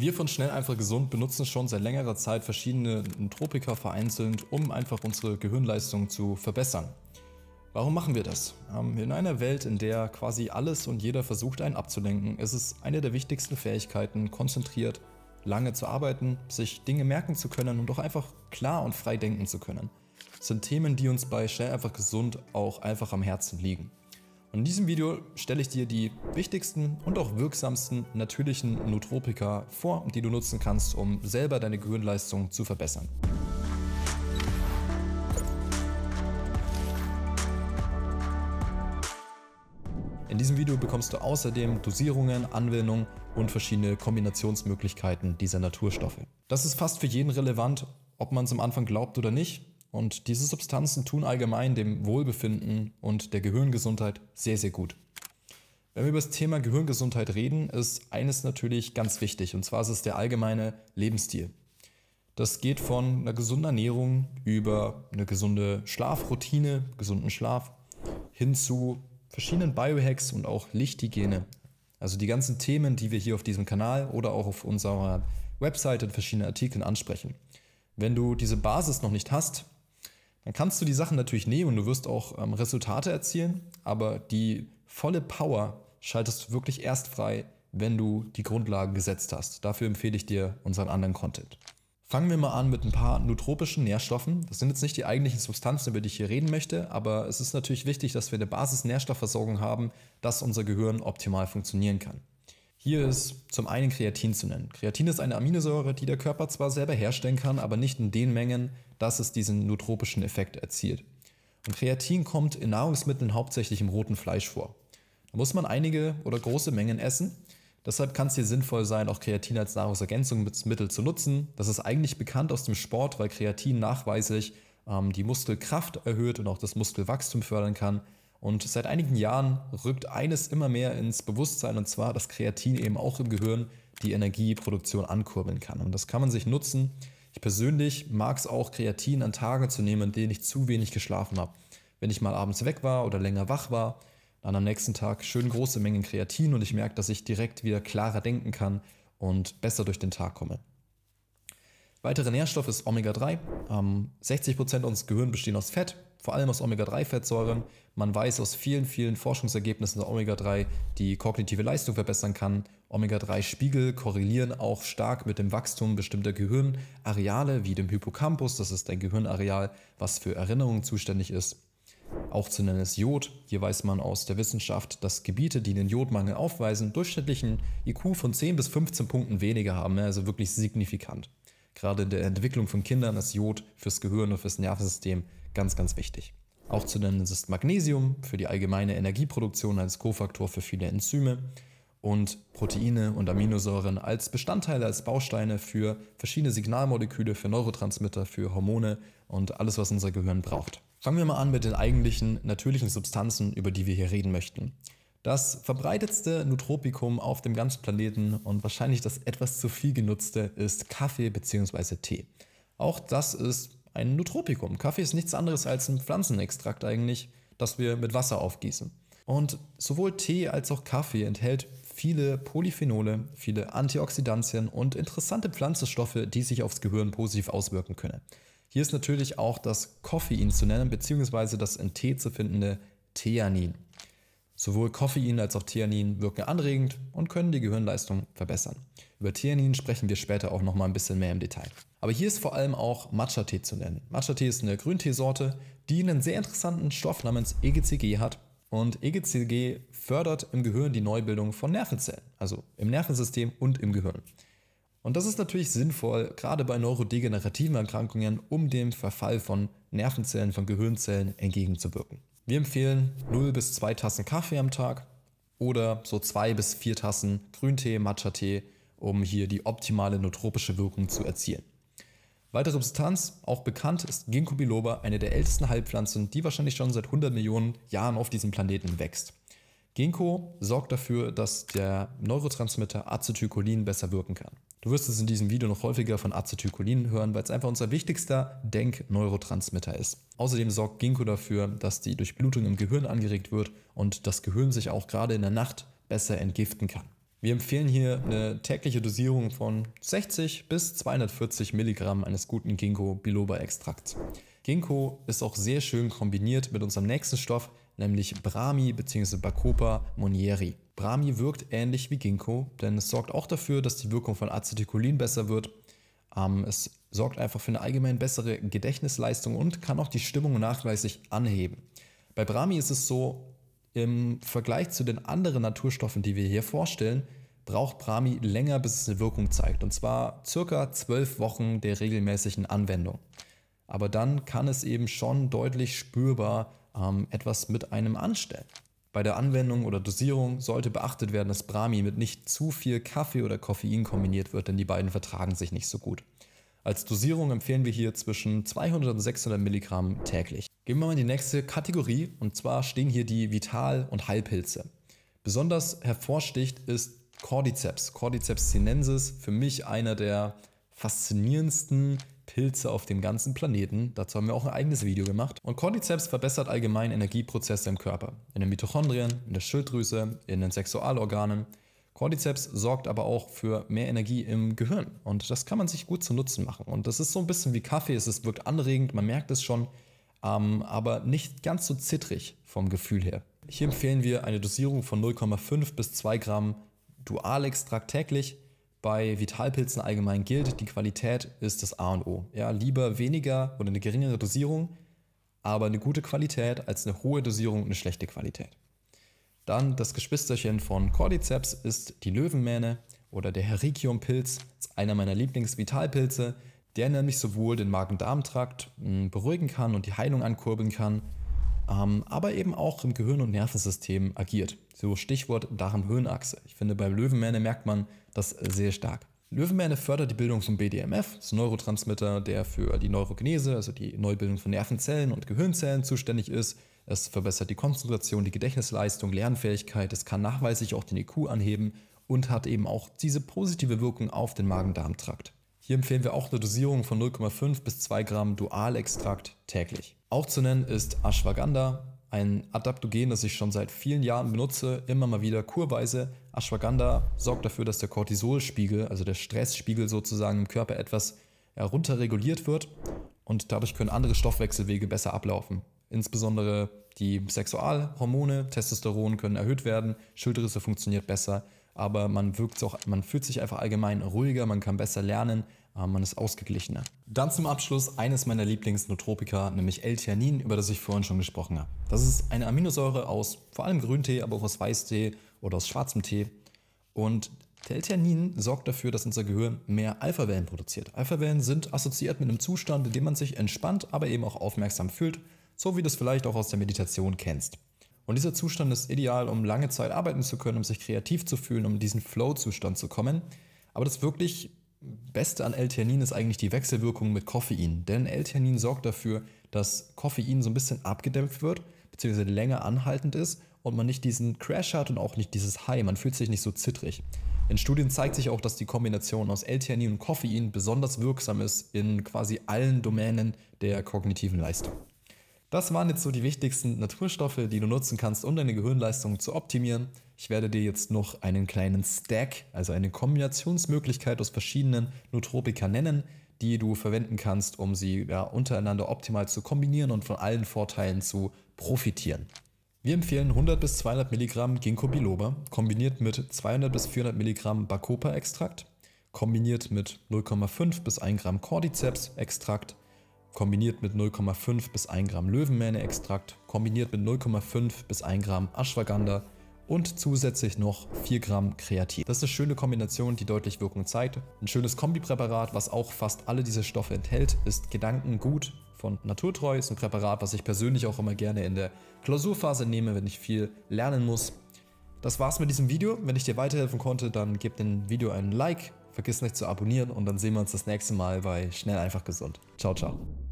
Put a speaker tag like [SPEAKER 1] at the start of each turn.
[SPEAKER 1] Wir von Schnell einfach gesund benutzen schon seit längerer Zeit verschiedene Tropika vereinzelt, um einfach unsere Gehirnleistung zu verbessern. Warum machen wir das? Ähm, in einer Welt, in der quasi alles und jeder versucht, einen abzulenken, ist es eine der wichtigsten Fähigkeiten, konzentriert, lange zu arbeiten, sich Dinge merken zu können und auch einfach klar und frei denken zu können. Das sind Themen, die uns bei Schnell einfach gesund auch einfach am Herzen liegen in diesem Video stelle ich dir die wichtigsten und auch wirksamsten natürlichen Nootropika vor, die du nutzen kannst, um selber deine Gehirnleistung zu verbessern. In diesem Video bekommst du außerdem Dosierungen, Anwendungen und verschiedene Kombinationsmöglichkeiten dieser Naturstoffe. Das ist fast für jeden relevant, ob man es am Anfang glaubt oder nicht. Und diese Substanzen tun allgemein dem Wohlbefinden und der Gehirngesundheit sehr, sehr gut. Wenn wir über das Thema Gehirngesundheit reden, ist eines natürlich ganz wichtig, und zwar ist es der allgemeine Lebensstil. Das geht von einer gesunden Ernährung über eine gesunde Schlafroutine, gesunden Schlaf, hin zu verschiedenen Biohacks und auch Lichthygiene. Also die ganzen Themen, die wir hier auf diesem Kanal oder auch auf unserer Website in verschiedenen Artikeln ansprechen. Wenn du diese Basis noch nicht hast, dann kannst du die Sachen natürlich nehmen und du wirst auch ähm, Resultate erzielen, aber die volle Power schaltest du wirklich erst frei, wenn du die Grundlagen gesetzt hast. Dafür empfehle ich dir unseren anderen Content. Fangen wir mal an mit ein paar nootropischen Nährstoffen. Das sind jetzt nicht die eigentlichen Substanzen, über die ich hier reden möchte, aber es ist natürlich wichtig, dass wir eine Basisnährstoffversorgung haben, dass unser Gehirn optimal funktionieren kann. Hier ist zum einen Kreatin zu nennen. Kreatin ist eine Aminosäure, die der Körper zwar selber herstellen kann, aber nicht in den Mengen, dass es diesen nootropischen Effekt erzielt. Und Kreatin kommt in Nahrungsmitteln hauptsächlich im roten Fleisch vor. Da muss man einige oder große Mengen essen. Deshalb kann es hier sinnvoll sein, auch Kreatin als Nahrungsergänzungsmittel zu nutzen. Das ist eigentlich bekannt aus dem Sport, weil Kreatin nachweislich ähm, die Muskelkraft erhöht und auch das Muskelwachstum fördern kann. Und seit einigen Jahren rückt eines immer mehr ins Bewusstsein, und zwar, dass Kreatin eben auch im Gehirn die Energieproduktion ankurbeln kann. Und das kann man sich nutzen. Ich persönlich mag es auch, Kreatin an Tagen zu nehmen, an denen ich zu wenig geschlafen habe. Wenn ich mal abends weg war oder länger wach war, dann am nächsten Tag schön große Mengen Kreatin und ich merke, dass ich direkt wieder klarer denken kann und besser durch den Tag komme. Weitere Nährstoff ist Omega-3. 60% ähm, unseres Gehirns bestehen aus Fett, vor allem aus Omega-3-Fettsäuren. Man weiß aus vielen, vielen Forschungsergebnissen, dass Omega-3 die kognitive Leistung verbessern kann. Omega-3-Spiegel korrelieren auch stark mit dem Wachstum bestimmter Gehirnareale, wie dem Hippocampus. Das ist ein Gehirnareal, was für Erinnerungen zuständig ist. Auch zu nennen ist Jod. Hier weiß man aus der Wissenschaft, dass Gebiete, die einen Jodmangel aufweisen, durchschnittlichen IQ von 10 bis 15 Punkten weniger haben. Also wirklich signifikant gerade in der Entwicklung von Kindern ist Jod fürs Gehirn und fürs Nervensystem ganz, ganz wichtig. Auch zu nennen ist Magnesium für die allgemeine Energieproduktion als Kofaktor für viele Enzyme und Proteine und Aminosäuren als Bestandteile, als Bausteine für verschiedene Signalmoleküle, für Neurotransmitter, für Hormone und alles, was unser Gehirn braucht. Fangen wir mal an mit den eigentlichen natürlichen Substanzen, über die wir hier reden möchten. Das verbreitetste Nootropikum auf dem ganzen Planeten und wahrscheinlich das etwas zu viel genutzte ist Kaffee bzw. Tee. Auch das ist ein Nootropikum. Kaffee ist nichts anderes als ein Pflanzenextrakt eigentlich, das wir mit Wasser aufgießen. Und sowohl Tee als auch Kaffee enthält viele Polyphenole, viele Antioxidantien und interessante Pflanzenstoffe, die sich aufs Gehirn positiv auswirken können. Hier ist natürlich auch das Koffein zu nennen, bzw. das in Tee zu findende Theanin. Sowohl Koffein als auch Theanin wirken anregend und können die Gehirnleistung verbessern. Über Theanin sprechen wir später auch nochmal ein bisschen mehr im Detail. Aber hier ist vor allem auch Matcha-Tee zu nennen. Matcha-Tee ist eine Grünteesorte, die einen sehr interessanten Stoff namens EGCG hat. Und EGCG fördert im Gehirn die Neubildung von Nervenzellen, also im Nervensystem und im Gehirn. Und das ist natürlich sinnvoll, gerade bei neurodegenerativen Erkrankungen, um dem Verfall von Nervenzellen, von Gehirnzellen entgegenzuwirken. Wir empfehlen 0 bis 2 Tassen Kaffee am Tag oder so 2 bis 4 Tassen Grüntee, Matcha-Tee, um hier die optimale nootropische Wirkung zu erzielen. Weitere Substanz, auch bekannt, ist Ginkgo biloba, eine der ältesten Heilpflanzen, die wahrscheinlich schon seit 100 Millionen Jahren auf diesem Planeten wächst. Ginkgo sorgt dafür, dass der Neurotransmitter Acetylcholin besser wirken kann. Du wirst es in diesem Video noch häufiger von Acetylcholin hören, weil es einfach unser wichtigster Denkneurotransmitter ist. Außerdem sorgt Ginkgo dafür, dass die Durchblutung im Gehirn angeregt wird und das Gehirn sich auch gerade in der Nacht besser entgiften kann. Wir empfehlen hier eine tägliche Dosierung von 60 bis 240 Milligramm eines guten Ginkgo Biloba Extrakts. Ginkgo ist auch sehr schön kombiniert mit unserem nächsten Stoff, nämlich Brahmi bzw. Bacopa monieri. Brahmi wirkt ähnlich wie Ginkgo, denn es sorgt auch dafür, dass die Wirkung von Acetylcholin besser wird. Ähm, es sorgt einfach für eine allgemein bessere Gedächtnisleistung und kann auch die Stimmung nachweislich anheben. Bei Brahmi ist es so, im Vergleich zu den anderen Naturstoffen, die wir hier vorstellen, braucht Brahmi länger, bis es eine Wirkung zeigt. Und zwar circa zwölf Wochen der regelmäßigen Anwendung. Aber dann kann es eben schon deutlich spürbar ähm, etwas mit einem anstellen. Bei der Anwendung oder Dosierung sollte beachtet werden, dass Brahmi mit nicht zu viel Kaffee oder Koffein kombiniert wird, denn die beiden vertragen sich nicht so gut. Als Dosierung empfehlen wir hier zwischen 200 und 600 Milligramm täglich. Gehen wir mal in die nächste Kategorie und zwar stehen hier die Vital- und Heilpilze. Besonders hervorsticht ist Cordyceps. Cordyceps sinensis, für mich einer der faszinierendsten Pilze auf dem ganzen Planeten. Dazu haben wir auch ein eigenes Video gemacht. Und Cordyceps verbessert allgemein Energieprozesse im Körper. In den Mitochondrien, in der Schilddrüse, in den Sexualorganen. Cordyceps sorgt aber auch für mehr Energie im Gehirn. Und das kann man sich gut zu Nutzen machen. Und das ist so ein bisschen wie Kaffee. Es ist, wirkt anregend, man merkt es schon. Ähm, aber nicht ganz so zittrig vom Gefühl her. Hier empfehlen wir eine Dosierung von 0,5 bis 2 Gramm Dualextrakt täglich bei Vitalpilzen allgemein gilt, die Qualität ist das A und O. Ja, lieber weniger oder eine geringere Dosierung, aber eine gute Qualität als eine hohe Dosierung und eine schlechte Qualität. Dann das Geschwisterchen von Cordyceps ist die Löwenmähne oder der Hericium-Pilz, ist einer meiner Lieblingsvitalpilze, der nämlich sowohl den Magen-Darm-Trakt hm, beruhigen kann und die Heilung ankurbeln kann, ähm, aber eben auch im Gehirn- und Nervensystem agiert. So Stichwort Darm-Hirnachse. Ich finde, beim Löwenmähne merkt man, das äh, sehr stark. Löwenmähne fördert die Bildung von BDMF, das Neurotransmitter, der für die Neurogenese, also die Neubildung von Nervenzellen und Gehirnzellen zuständig ist. Es verbessert die Konzentration, die Gedächtnisleistung, Lernfähigkeit, es kann nachweislich auch den IQ anheben und hat eben auch diese positive Wirkung auf den Magen-Darm-Trakt. Hier empfehlen wir auch eine Dosierung von 0,5 bis 2 Gramm Dualextrakt täglich. Auch zu nennen ist Ashwagandha, ein Adaptogen, das ich schon seit vielen Jahren benutze, immer mal wieder kurweise. Ashwagandha sorgt dafür, dass der Cortisolspiegel, also der Stressspiegel sozusagen im Körper etwas herunterreguliert wird und dadurch können andere Stoffwechselwege besser ablaufen. Insbesondere die Sexualhormone, Testosteron können erhöht werden, Schilddrüse funktioniert besser, aber man wirkt auch, man fühlt sich einfach allgemein ruhiger, man kann besser lernen, Ah, man ist ausgeglichener. Dann zum Abschluss eines meiner Lieblingsnotropika, nämlich L-Theanin, über das ich vorhin schon gesprochen habe. Das ist eine Aminosäure aus vor allem Grüntee, aber auch aus Weißtee oder aus schwarzem Tee. Und L-Theanin sorgt dafür, dass unser Gehirn mehr Alphawellen produziert. Alphawellen sind assoziiert mit einem Zustand, in dem man sich entspannt, aber eben auch aufmerksam fühlt, so wie du es vielleicht auch aus der Meditation kennst. Und dieser Zustand ist ideal, um lange Zeit arbeiten zu können, um sich kreativ zu fühlen, um in diesen Flow-Zustand zu kommen. Aber das wirklich Beste an L-Theanin ist eigentlich die Wechselwirkung mit Koffein, denn L-Theanin sorgt dafür, dass Koffein so ein bisschen abgedämpft wird, beziehungsweise länger anhaltend ist und man nicht diesen Crash hat und auch nicht dieses High, man fühlt sich nicht so zittrig. In Studien zeigt sich auch, dass die Kombination aus L-Theanin und Koffein besonders wirksam ist in quasi allen Domänen der kognitiven Leistung. Das waren jetzt so die wichtigsten Naturstoffe, die du nutzen kannst, um deine Gehirnleistung zu optimieren. Ich werde dir jetzt noch einen kleinen Stack, also eine Kombinationsmöglichkeit aus verschiedenen Nootropika nennen, die du verwenden kannst, um sie ja, untereinander optimal zu kombinieren und von allen Vorteilen zu profitieren. Wir empfehlen 100 bis 200 Milligramm Ginkgo biloba kombiniert mit 200 bis 400 Milligramm Bacopa-Extrakt, kombiniert mit 0,5 bis 1 Gramm Cordyceps-Extrakt, kombiniert mit 0,5 bis 1 Gramm Löwenmähne-Extrakt, kombiniert mit 0,5 bis 1 Gramm Ashwagandha und zusätzlich noch 4 Gramm Kreativ. Das ist eine schöne Kombination, die deutlich Wirkung zeigt. Ein schönes Kombipräparat, was auch fast alle diese Stoffe enthält, ist Gedankengut von Naturtreu. Ist ein Präparat, was ich persönlich auch immer gerne in der Klausurphase nehme, wenn ich viel lernen muss. Das war's mit diesem Video. Wenn ich dir weiterhelfen konnte, dann gib dem Video einen Like, Vergiss nicht zu abonnieren und dann sehen wir uns das nächste Mal bei Schnell einfach gesund. Ciao, ciao.